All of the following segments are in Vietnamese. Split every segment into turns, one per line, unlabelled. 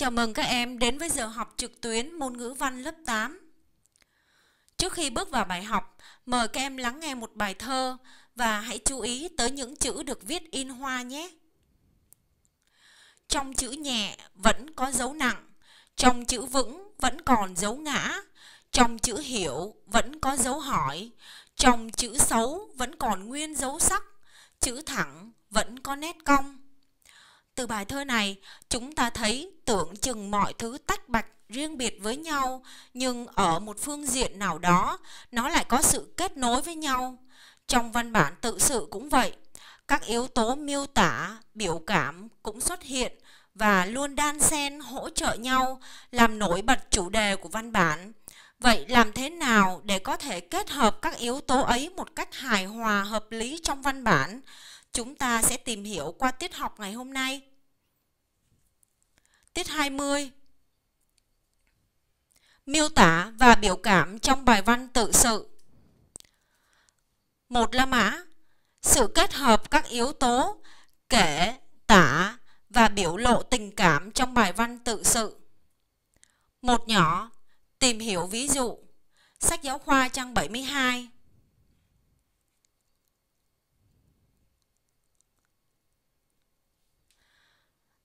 Chào mừng các em đến với giờ học trực tuyến môn ngữ văn lớp 8. Trước khi bước vào bài học, mời các em lắng nghe một bài thơ và hãy chú ý tới những chữ được viết in hoa nhé. Trong chữ nhẹ vẫn có dấu nặng, trong chữ vững vẫn còn dấu ngã, trong chữ hiểu vẫn có dấu hỏi, trong chữ xấu vẫn còn nguyên dấu sắc, chữ thẳng vẫn có nét cong từ bài thơ này, chúng ta thấy tưởng chừng mọi thứ tách bạch riêng biệt với nhau, nhưng ở một phương diện nào đó, nó lại có sự kết nối với nhau. Trong văn bản tự sự cũng vậy, các yếu tố miêu tả, biểu cảm cũng xuất hiện và luôn đan xen hỗ trợ nhau, làm nổi bật chủ đề của văn bản. Vậy làm thế nào để có thể kết hợp các yếu tố ấy một cách hài hòa hợp lý trong văn bản? chúng ta sẽ tìm hiểu qua tiết học ngày hôm nay. Tiết 20 Miêu tả và biểu cảm trong bài văn tự sự Một là Mã Sự kết hợp các yếu tố kể, tả và biểu lộ tình cảm trong bài văn tự sự Một nhỏ Tìm hiểu ví dụ Sách giáo khoa trang 72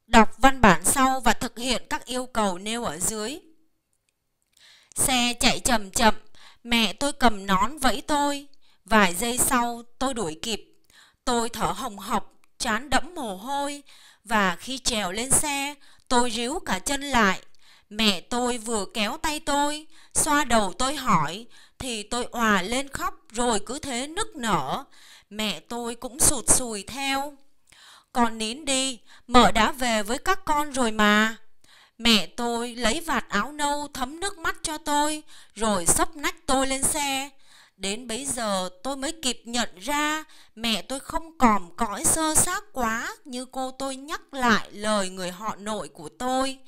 Đọc văn bản sau và thực hiện các yêu cầu nêu ở dưới. Xe chạy chậm chậm, mẹ tôi cầm nón vẫy tôi. Vài giây sau tôi đuổi kịp. Tôi thở hồng hộc, chán đẫm mồ hôi và khi trèo lên xe, tôi ríu cả chân lại. Mẹ tôi vừa kéo tay tôi, xoa đầu tôi hỏi thì tôi òa lên khóc rồi cứ thế nức nở. Mẹ tôi cũng sụt sùi theo. Con nín đi, mợ đã về với các con rồi mà. Mẹ tôi lấy vạt áo nâu thấm nước mắt cho tôi, rồi sắp nách tôi lên xe. Đến bấy giờ tôi mới kịp nhận ra mẹ tôi không còm cõi sơ xác quá như cô tôi nhắc lại lời người họ nội của tôi.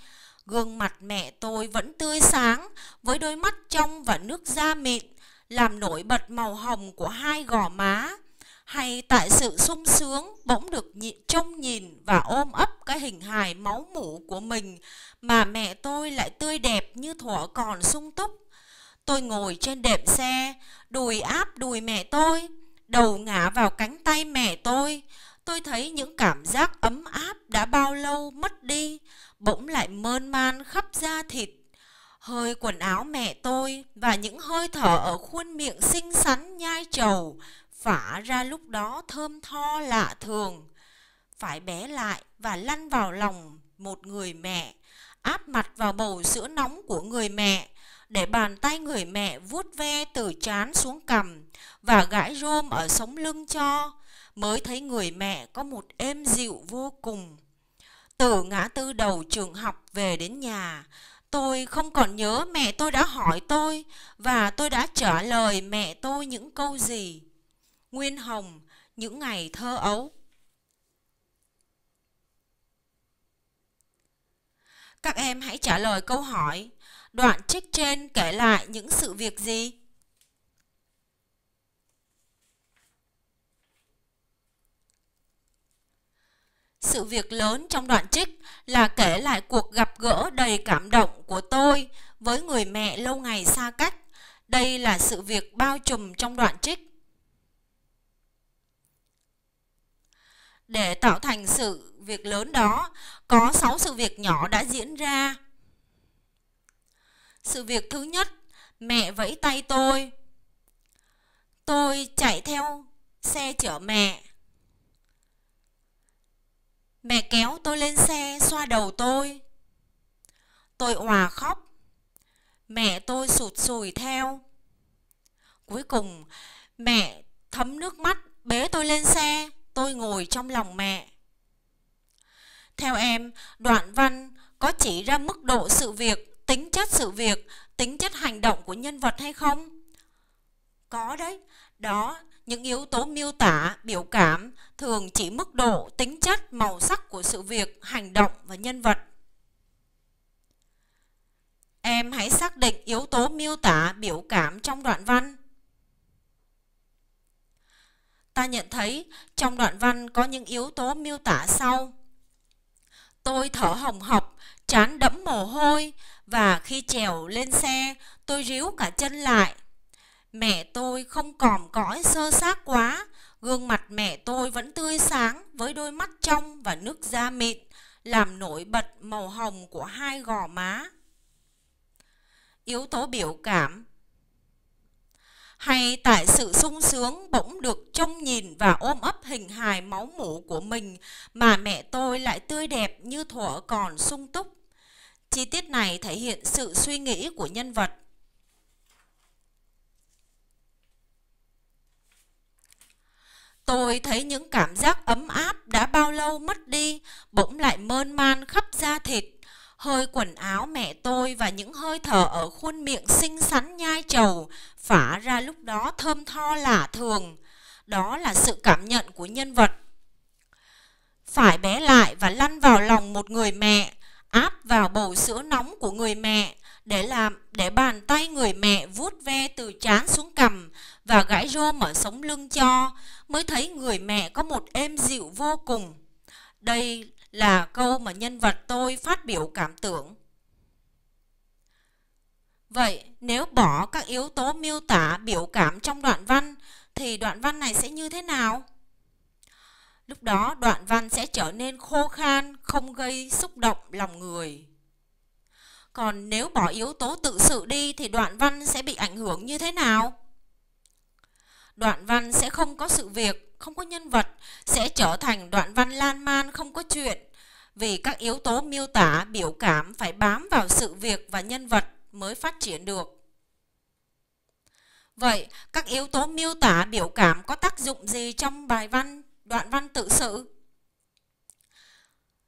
Gương mặt mẹ tôi vẫn tươi sáng với đôi mắt trong và nước da mịn, làm nổi bật màu hồng của hai gò má hay tại sự sung sướng bỗng được nhịn trông nhìn và ôm ấp cái hình hài máu mủ của mình mà mẹ tôi lại tươi đẹp như thuở còn sung túc. Tôi ngồi trên đệm xe, đùi áp đùi mẹ tôi, đầu ngã vào cánh tay mẹ tôi. Tôi thấy những cảm giác ấm áp đã bao lâu mất đi, bỗng lại mơn man khắp da thịt. Hơi quần áo mẹ tôi và những hơi thở ở khuôn miệng xinh xắn nhai trầu phả ra lúc đó thơm tho lạ thường. Phải bé lại và lăn vào lòng một người mẹ, áp mặt vào bầu sữa nóng của người mẹ, để bàn tay người mẹ vuốt ve từ trán xuống cằm và gãi rôm ở sống lưng cho, mới thấy người mẹ có một êm dịu vô cùng. Từ ngã tư đầu trường học về đến nhà, Tôi không còn nhớ mẹ tôi đã hỏi tôi và tôi đã trả lời mẹ tôi những câu gì. Nguyên Hồng, những ngày thơ ấu. Các em hãy trả lời câu hỏi. Đoạn trích trên kể lại những sự việc gì? Sự việc lớn trong đoạn trích là kể lại cuộc gặp gỡ đầy cảm động của tôi với người mẹ lâu ngày xa cách. Đây là sự việc bao trùm trong đoạn trích. để tạo thành sự việc lớn đó, có 6 sự việc nhỏ đã diễn ra. Sự việc thứ nhất, mẹ vẫy tay tôi. Tôi chạy theo xe chở mẹ. Mẹ kéo tôi lên xe xoa đầu tôi. Tôi òa khóc. Mẹ tôi sụt sùi theo. Cuối cùng, mẹ thấm nước mắt bế tôi lên xe tôi ngồi trong lòng mẹ. Theo em, đoạn văn có chỉ ra mức độ sự việc, tính chất sự việc, tính chất hành động của nhân vật hay không? Có đấy, đó, những yếu tố miêu tả, biểu cảm thường chỉ mức độ, tính chất, màu sắc của sự việc, hành động và nhân vật. Em hãy xác định yếu tố miêu tả, biểu cảm trong đoạn văn ta nhận thấy trong đoạn văn có những yếu tố miêu tả sau. Tôi thở hồng hộc, chán đẫm mồ hôi và khi trèo lên xe, tôi ríu cả chân lại. Mẹ tôi không còm cõi sơ xác quá, gương mặt mẹ tôi vẫn tươi sáng với đôi mắt trong và nước da mịn, làm nổi bật màu hồng của hai gò má. Yếu tố biểu cảm hay tại sự sung sướng bỗng được trông nhìn và ôm ấp hình hài máu mủ của mình mà mẹ tôi lại tươi đẹp như thuở còn sung túc. Chi tiết này thể hiện sự suy nghĩ của nhân vật. Tôi thấy những cảm giác ấm áp đã bao lâu mất đi, bỗng lại mơn man khắp da thịt hơi quần áo mẹ tôi và những hơi thở ở khuôn miệng xinh xắn nhai trầu phả ra lúc đó thơm tho lạ thường. Đó là sự cảm nhận của nhân vật. Phải bé lại và lăn vào lòng một người mẹ, áp vào bầu sữa nóng của người mẹ để làm để bàn tay người mẹ vuốt ve từ trán xuống cằm và gãi rô mở sống lưng cho mới thấy người mẹ có một êm dịu vô cùng. Đây là câu mà nhân vật tôi phát biểu cảm tưởng. Vậy, nếu bỏ các yếu tố miêu tả biểu cảm trong đoạn văn, thì đoạn văn này sẽ như thế nào? Lúc đó đoạn văn sẽ trở nên khô khan, không gây xúc động lòng người. Còn nếu bỏ yếu tố tự sự đi thì đoạn văn sẽ bị ảnh hưởng như thế nào? Đoạn văn sẽ không có sự việc, không có nhân vật, sẽ trở thành đoạn văn lan man không có chuyện, vì các yếu tố miêu tả biểu cảm phải bám vào sự việc và nhân vật mới phát triển được vậy các yếu tố miêu tả biểu cảm có tác dụng gì trong bài văn đoạn văn tự sự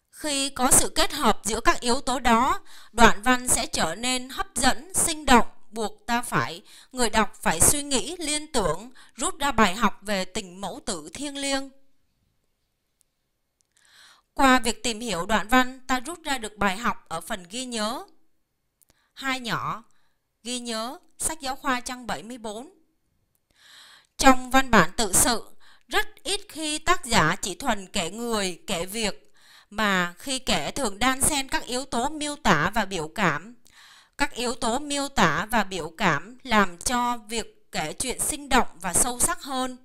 khi có sự kết hợp giữa các yếu tố đó đoạn văn sẽ trở nên hấp dẫn sinh động buộc ta phải người đọc phải suy nghĩ phần ghi nhớ. Hai nhỏ, ghi nhớ sách giáo khoa trang 74. Trong văn bản tự sự, rất ít khi tác giả chỉ thuần kể người, kể việc, mà khi kể thường đan xen các yếu tố miêu tả và biểu cảm. Các yếu tố miêu tả và biểu cảm làm cho việc kể chuyện sinh động và sâu sắc hơn.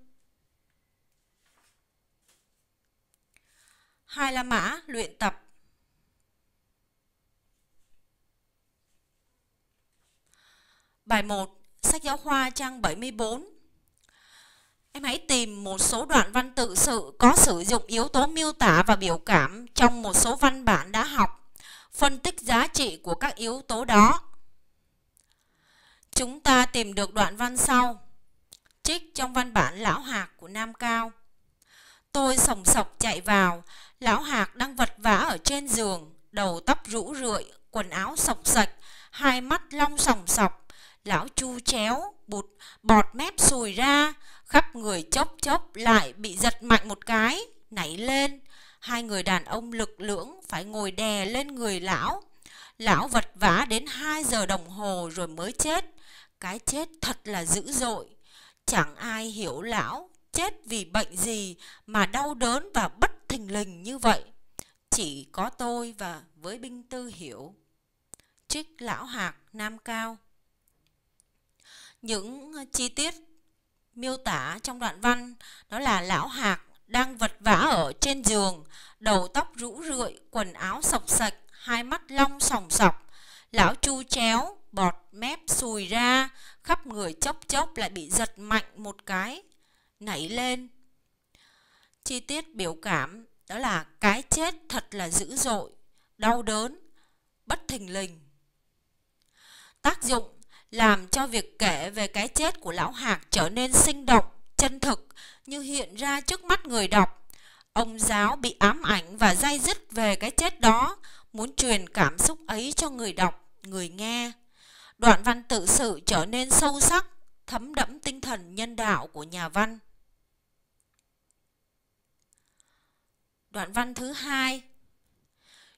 Hai là mã luyện tập Bài 1, sách giáo khoa trang 74. Em hãy tìm một số đoạn văn tự sự có sử dụng yếu tố miêu tả và biểu cảm trong một số văn bản đã học. Phân tích giá trị của các yếu tố đó. Chúng ta tìm được đoạn văn sau. Trích trong văn bản Lão Hạc của Nam Cao. Tôi sòng sọc chạy vào, Lão Hạc đang vật vã ở trên giường, đầu tóc rũ rượi, quần áo sọc sạch, hai mắt long sòng sọc lão chu chéo bụt bọt mép sùi ra khắp người chốc chốc lại bị giật mạnh một cái nảy lên hai người đàn ông lực lưỡng phải ngồi đè lên người lão lão vật vã đến hai giờ đồng hồ rồi mới chết cái chết thật là dữ dội chẳng ai hiểu lão chết vì bệnh gì mà đau đớn và bất thình lình như vậy chỉ có tôi và với binh tư hiểu trích lão hạc nam cao những ờ, chi tiết miêu tả trong đoạn văn đó là lão hạc đang vật vã ở trên giường đầu tóc rũ rượi quần áo sọc sạch hai mắt long sòng sọc lão chu chéo bọt mép sùi ra khắp người chốc chốc lại bị giật mạnh một cái nảy lên chi tiết biểu cảm đó là cái chết thật là dữ dội đau đớn bất thình lình tác dụng làm cho việc kể về cái chết của lão Hạc trở nên sinh động, chân thực như hiện ra trước mắt người đọc. Ông giáo bị ám ảnh và dai dứt về cái chết đó, muốn truyền cảm xúc ấy cho người đọc, người nghe. Đoạn văn tự sự trở nên sâu sắc, thấm đẫm tinh thần nhân đạo của nhà văn. Đoạn văn thứ hai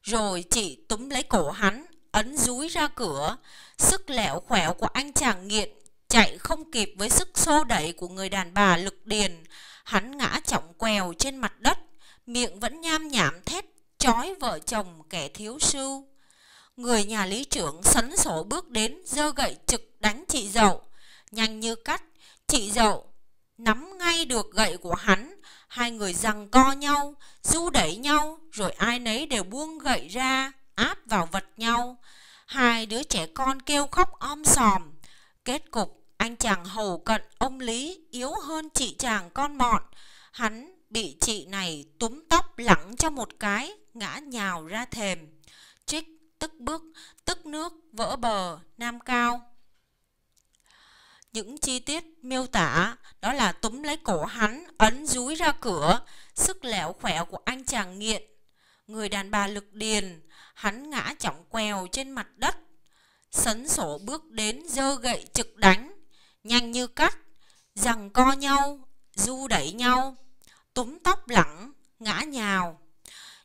Rồi chị túm lấy cổ hắn, ấn dúi ra cửa, Sức lẻo khỏe của anh chàng nghiện chạy không kịp với sức xô đẩy của người đàn bà lực điền. Hắn ngã trọng quèo trên mặt đất, miệng vẫn nham nhảm thét chói vợ chồng kẻ thiếu sưu. Người nhà lý trưởng sấn sổ bước đến, giơ gậy trực đánh chị dậu. Nhanh như cắt, chị dậu nắm ngay được gậy của hắn, hai người giằng co nhau, du đẩy nhau, rồi ai nấy đều buông gậy ra, áp vào vật nhau. Hai đứa trẻ con kêu khóc om sòm. Kết cục, anh chàng hầu cận ông Lý yếu hơn chị chàng con mọn. Hắn bị chị này túm tóc lẳng cho một cái, ngã nhào ra thềm. Trích tức bước, tức nước, vỡ bờ, nam cao. Những chi tiết miêu tả đó là túm lấy cổ hắn, ấn dúi ra cửa, sức lẻo khỏe của anh chàng nghiện người đàn bà lực điền, hắn ngã chỏng quèo trên mặt đất. Sấn sổ bước đến giơ gậy trực đánh, nhanh như cắt, rằng co nhau, du đẩy nhau, túm tóc lẳng, ngã nhào.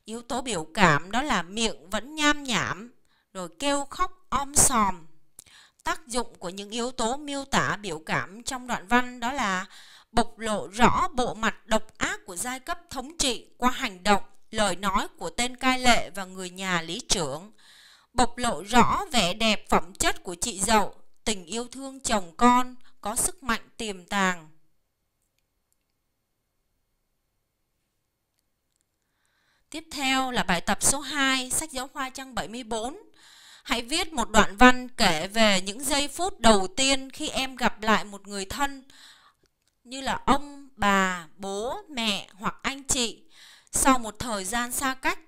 Yếu tố biểu cảm đó là miệng vẫn nham nhảm, rồi kêu khóc om sòm. Tác dụng của những yếu tố miêu tả biểu cảm trong đoạn văn đó là bộc lộ rõ bộ mặt độc ác của giai cấp thống trị qua hành động lời nói của tên cai lệ và người nhà lý trưởng, bộc lộ rõ vẻ đẹp phẩm chất của chị dậu, tình yêu thương chồng con, có sức mạnh tiềm tàng. Tiếp theo là bài tập số 2, sách giáo khoa trang 74. Hãy viết một đoạn văn kể về những giây phút đầu tiên khi em gặp lại một người thân như là ông, bà, bố, mẹ hoặc anh chị sau một thời gian xa cách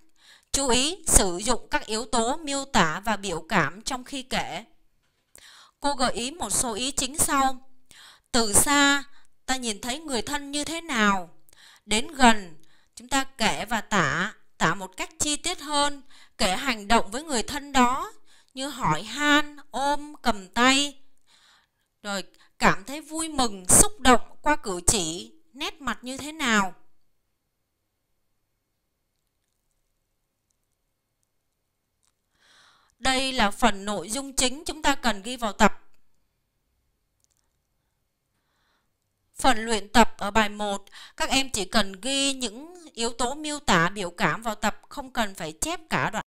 chú ý sử dụng các yếu tố miêu tả và biểu cảm trong khi kể cô gợi ý một số ý chính sau từ xa ta nhìn thấy người thân như thế nào đến gần chúng ta kể và tả tả một cách chi tiết hơn kể hành động với người thân đó như hỏi han ôm cầm tay rồi cảm thấy vui mừng xúc động qua cử chỉ nét mặt như thế nào đây là phần nội dung chính chúng ta cần ghi vào tập. Phần luyện tập ở bài 1, các em chỉ cần ghi những yếu tố miêu tả biểu cảm vào tập, không cần phải chép cả đoạn.